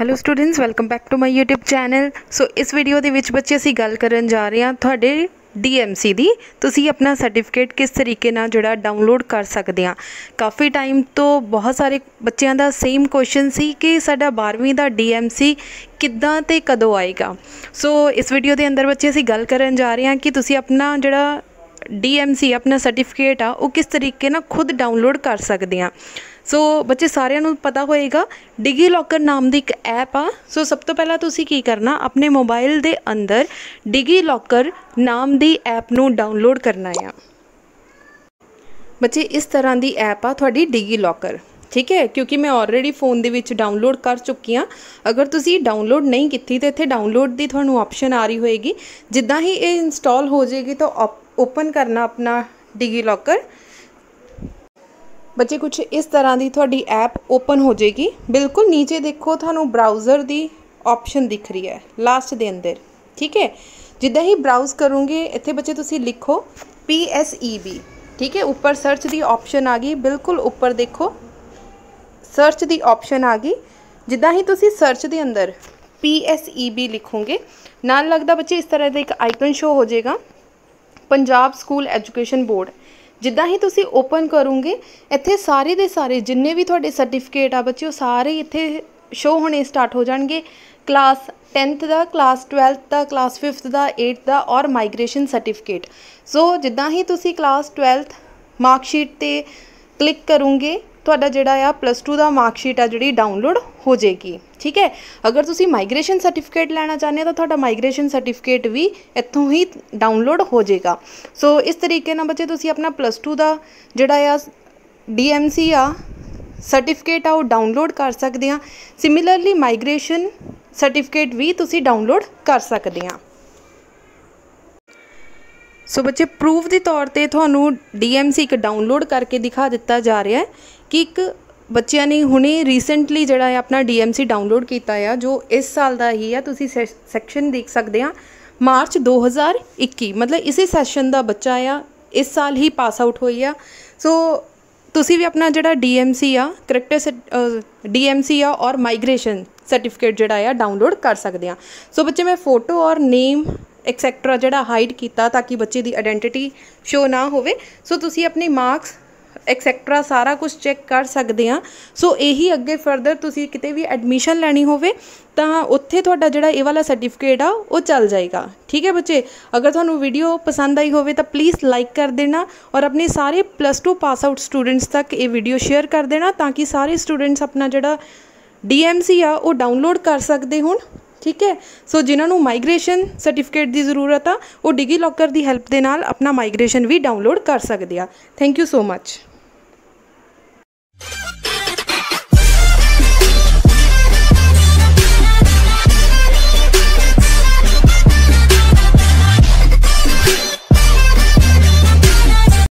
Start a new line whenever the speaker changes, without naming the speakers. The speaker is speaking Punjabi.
hello students welcome back to my YouTube channel so ਇਸ ਵੀਡੀਓ ਦੇ ਵਿੱਚ ਬੱਚੇ ਅਸੀਂ ਗੱਲ ਕਰਨ ਜਾ ਰਹੇ ਹਾਂ ਤੁਹਾਡੇ DMC ਦੀ ਤੁਸੀਂ ਆਪਣਾ ਸਰਟੀਫਿਕੇਟ ਕਿਸ ਤਰੀਕੇ ਨਾਲ ਜਿਹੜਾ ਡਾਊਨਲੋਡ ਕਰ ਸਕਦੇ ਆ ਕਾਫੀ ਟਾਈਮ ਤੋਂ ਬਹੁਤ ਸਾਰੇ ਬੱਚਿਆਂ ਦਾ ਸੇਮ ਕੁਐਸਚਨ ਸੀ ਕਿ ਸਾਡਾ 12ਵੀਂ ਦਾ DMC ਕਿੱਦਾਂ ਤੇ ਕਦੋਂ ਆਏਗਾ ਸੋ ਇਸ ਵੀਡੀਓ ਦੇ ਅੰਦਰ ਬੱਚੇ ਅਸੀਂ ਗੱਲ ਕਰਨ ਜਾ ਰਹੇ ਹਾਂ ਕਿ ਤੁਸੀਂ ਆਪਣਾ ਜਿਹੜਾ DMC ਆਪਣਾ ਸਰਟੀਫਿਕੇਟ ਆ ਉਹ ਕਿਸ ਤਰੀਕੇ ਨਾਲ ਖੁਦ ਡਾਊਨਲੋਡ ਕਰ ਸਕਦੇ ਆ ਸੋ ਬੱਚੇ ਸਾਰਿਆਂ ਨੂੰ ਪਤਾ ਹੋਏਗਾ ਡਿਗੀ ਲੋਕਰ ਨਾਮ ਦੀ ਇੱਕ ਐਪ ਆ ਸੋ ਸਭ ਤੋਂ ਪਹਿਲਾਂ ਤੁਸੀਂ ਕੀ ਕਰਨਾ ਆਪਣੇ ਮੋਬਾਈਲ ਦੇ ਅੰਦਰ ਡਿਗੀ ਲੋਕਰ ਨਾਮ ਦੀ ਐਪ ਨੂੰ ਡਾਊਨਲੋਡ ਕਰਨਾ ਆ ਬੱਚੇ ਇਸ ਤਰ੍ਹਾਂ ਦੀ ਐਪ ਆ ਤੁਹਾਡੀ ਡਿਗੀ ਲੋਕਰ ਠੀਕ ਹੈ ਕਿਉਂਕਿ ਮੈਂ ਆਲਰੇਡੀ ਫੋਨ ਦੇ ਵਿੱਚ ਡਾਊਨਲੋਡ ਕਰ ਚੁੱਕੀ ਆ ਅਗਰ ਤੁਸੀਂ ਡਾਊਨਲੋਡ ਨਹੀਂ ਕੀਤੀ ਤੇ ਇੱਥੇ ਡਾਊਨਲੋਡ ਦੀ ਤੁਹਾਨੂੰ ਆਪਸ਼ਨ ਆ ਰਹੀ ਹੋਏਗੀ ਜਿੱਦਾਂ ਹੀ ਇਹ ਇੰਸਟਾਲ ਹੋ ਜਾਏਗੀ ਤਾਂ ਓਪਨ ਕਰਨਾ ਆਪਣਾ ਡਿਗੀ ਲੋਕਰ ਬੱਚੇ ਕੁਝ ਇਸ ਤਰ੍ਹਾਂ ਦੀ ਤੁਹਾਡੀ ਐਪ ਓਪਨ ਹੋ ਜਾਏਗੀ ਬਿਲਕੁਲ ਨੀਚੇ ਦੇਖੋ ਤੁਹਾਨੂੰ ਬ੍ਰਾਊਜ਼ਰ ਦੀ ਆਪਸ਼ਨ ਦਿਖ ਰਹੀ ਹੈ ਲਾਸਟ ਦੇ ਅੰਦਰ ਠੀਕ ਹੈ ਜਿੱਦਾਂ ਹੀ ਬ੍ਰਾਊਜ਼ ਕਰੋਗੇ ਇੱਥੇ ਬੱਚੇ ਤੁਸੀਂ ਲਿਖੋ ਪੀ ਐਸ ਈ ਬੀ ਠੀਕ ਹੈ ਉੱਪਰ ਸਰਚ ਦੀ ਆਪਸ਼ਨ ਆ ਗਈ ਬਿਲਕੁਲ ਉੱਪਰ ਦੇਖੋ ਸਰਚ ਦੀ ਆਪਸ਼ਨ ਆ ਗਈ ਜਿੱਦਾਂ ਹੀ ਤੁਸੀਂ ਸਰਚ ਦੇ ਅੰਦਰ ਪੀ ਐਸ ਈ ਬੀ ਲਿਖੋਗੇ ਨਾਲ ਲੱਗਦਾ ਬੱਚੇ ਇਸ ਤਰ੍ਹਾਂ ਦਾ ਇੱਕ ਆਈਕਨ ਸ਼ੋ ਹੋ ਜਾਏਗਾ ਪੰਜਾਬ ਸਕੂਲ ਐਜੂਕੇਸ਼ਨ ਬੋਰਡ ਜਿੱਦਾਂ ਹੀ ਤੁਸੀਂ ਓਪਨ ਕਰੋਗੇ ਇੱਥੇ ਸਾਰੇ ਦੇ ਸਾਰੇ ਜਿੰਨੇ ਵੀ ਤੁਹਾਡੇ ਸਰਟੀਫਿਕੇਟ ਆ ਬੱਚਿਓ ਸਾਰੇ ਇੱਥੇ ਸ਼ੋ ਹੋਣੇ ਸਟਾਰਟ ਹੋ ਜਾਣਗੇ ਕਲਾਸ 10th ਦਾ ਕਲਾਸ 12th ਦਾ ਕਲਾਸ 5th ਦਾ 8th ਦਾ ਔਰ ਮਾਈਗ੍ਰੇਸ਼ਨ ਸਰਟੀਫਿਕੇਟ ਸੋ ਜਿੱਦਾਂ ਹੀ ਤੁਸੀਂ ਕਲਾਸ 12th ਮਾਰਕਸ਼ੀਟ ਤੇ ਕਲਿੱਕ ਕਰੋਗੇ ਤੁਹਾਡਾ ਜਿਹੜਾ ਆ ਪਲੱਸ 2 ਦਾ ਮਾਰਕਸ਼ੀਟ ਆ ਜਿਹੜੀ ਡਾਊਨਲੋਡ ਹੋ ਜੇਗੀ ਠੀਕ ਹੈ ਅਗਰ ਤੁਸੀਂ ਮਾਈਗ੍ਰੇਸ਼ਨ ਸਰਟੀਫਿਕੇਟ ਲੈਣਾ ਚਾਹੁੰਦੇ ਹੋ ਤਾਂ ਤੁਹਾਡਾ ਮਾਈਗ੍ਰੇਸ਼ਨ ਸਰਟੀਫਿਕੇਟ ਵੀ ਇੱਥੋਂ ਹੀ ਡਾਊਨਲੋਡ ਹੋ ਜਾਏਗਾ ਸੋ ਇਸ ਤਰੀਕੇ ਨਾਲ ਬੱਚੇ ਤੁਸੀਂ ਆਪਣਾ ਪਲੱਸ 2 ਦਾ ਜਿਹੜਾ ਆ ਡੀਐਮਸੀ ਆ ਸਰਟੀਫਿਕੇਟ ਆ ਉਹ ਡਾਊਨਲੋਡ ਕਰ ਸਕਦੇ ਆ ਸਿਮਿਲਰਲੀ ਮਾਈਗ੍ਰੇਸ਼ਨ ਸਰਟੀਫਿਕੇਟ ਵੀ ਤੁਸੀਂ ਡਾਊਨਲੋਡ ਕਰ ਸਕਦੇ ਆ ਸੋ ਬੱਚੇ ਪ੍ਰੂਫ ਦੇ ਤੌਰ ਤੇ ਤੁਹਾਨੂੰ ਡੀਐਮਸੀ ਇੱਕ ਡਾਊਨਲੋਡ ਕਰਕੇ ਦਿਖਾ ਦਿੱਤਾ ਜਾ ਰਿਹਾ ਹੈ ਕਿ ਇੱਕ ਬੱਚਿਆਂ ਨੇ ਹੁਣੇ ਰੀਸੈਂਟਲੀ ਜਿਹੜਾ ਹੈ ਆਪਣਾ ਡੀਐਮਸੀ ਡਾਊਨਲੋਡ ਕੀਤਾ ਆ ਜੋ ਇਸ ਸਾਲ ਦਾ ਹੀ ਆ ਤੁਸੀਂ ਸੈਕਸ਼ਨ ਦੇਖ ਸਕਦੇ ਆ ਮਾਰਚ 2021 ਮਤਲਬ ਇਸੇ ਸੈਸ਼ਨ ਦਾ ਬੱਚਾ ਆ ਇਸ ਸਾਲ ਹੀ ਪਾਸ ਆਊਟ ਹੋਈ ਆ ਸੋ ਤੁਸੀਂ ਵੀ ਆਪਣਾ ਜਿਹੜਾ ਡੀਐਮਸੀ ਆ ਕਰੈਕਟਰ ਡੀਐਮਸੀ ਆ ਔਰ ਮਾਈਗ੍ਰੇਸ਼ਨ ਸਰਟੀਫਿਕੇਟ ਜਿਹੜਾ ਆ ਡਾਊਨਲੋਡ ਕਰ ਸਕਦੇ ਆ ਸੋ ਬੱਚੇ ਮੈਂ ਫੋਟੋ ਔਰ ਨੇਮ ਐਕਸੈਕਟਰਾ ਜਿਹੜਾ ਹਾਈਡ ਕੀਤਾ ਤਾਂ ਕਿ ਬੱਚੇ ਦੀ ਆਇਡੈਂਟੀਟੀ ਸ਼ੋ ਨਾ ਹੋਵੇ ਸੋ ਤੁਸੀਂ ਆਪਣੇ ਮਾਰਕਸ ਐਕਸੈਕਟਰਾ ਸਾਰਾ ਕੁਝ ਚੈੱਕ ਕਰ ਸਕਦੇ ਆ ਸੋ ਇਹੀ ਅੱਗੇ ਫਰਦਰ ਤੁਸੀਂ ਕਿਤੇ ਵੀ ਐਡਮਿਸ਼ਨ ਲੈਣੀ ਹੋਵੇ ਤਾਂ ਉੱਥੇ ਤੁਹਾਡਾ ਜਿਹੜਾ ਇਹ ਵਾਲਾ ਸਰਟੀਫਿਕੇਟ ਆ ਉਹ ਚੱਲ ਜਾਏਗਾ ਠੀਕ ਹੈ ਬੱਚੇ ਅਗਰ ਤੁਹਾਨੂੰ ਵੀਡੀਓ ਪਸੰਦ ਆਈ ਹੋਵੇ ਤਾਂ ਪਲੀਜ਼ ਲਾਈਕ ਕਰ ਦੇਣਾ ਔਰ ਆਪਣੇ ਸਾਰੇ ਪਲੱਸ 2 ਪਾਸ ਆਊਟ ਸਟੂਡੈਂਟਸ ਤੱਕ ਇਹ ਵੀਡੀਓ ਸ਼ੇਅਰ ਕਰ ਦੇਣਾ ਤਾਂ ਕਿ ਸਾਰੇ ਸਟੂਡੈਂਟਸ ਆਪਣਾ ਜਿਹੜਾ ਡੀਐਮਸੀ ਆ ਉਹ ਡਾਊਨਲੋਡ ਕਰ ਸਕਦੇ ਹੁਣ ਠੀਕ ਹੈ ਸੋ ਜਿਨ੍ਹਾਂ ਨੂੰ ਮਾਈਗ੍ਰੇਸ਼ਨ ਸਰਟੀਫਿਕੇਟ ਦੀ ਜ਼ਰੂਰਤ ਆ ਉਹ ਡਿਗੀ ਲੋਕਰ ਦੀ ਹੈਲਪ ਦੇ ਨਾਲ ਆਪਣਾ ਮਾਈਗ੍ਰੇਸ਼ਨ ਵੀ ਡਾਊਨਲੋਡ ਕਰ ਸਕਦੇ ਆ ਥੈਂਕ ਯੂ ਸੋ ਮੱਚ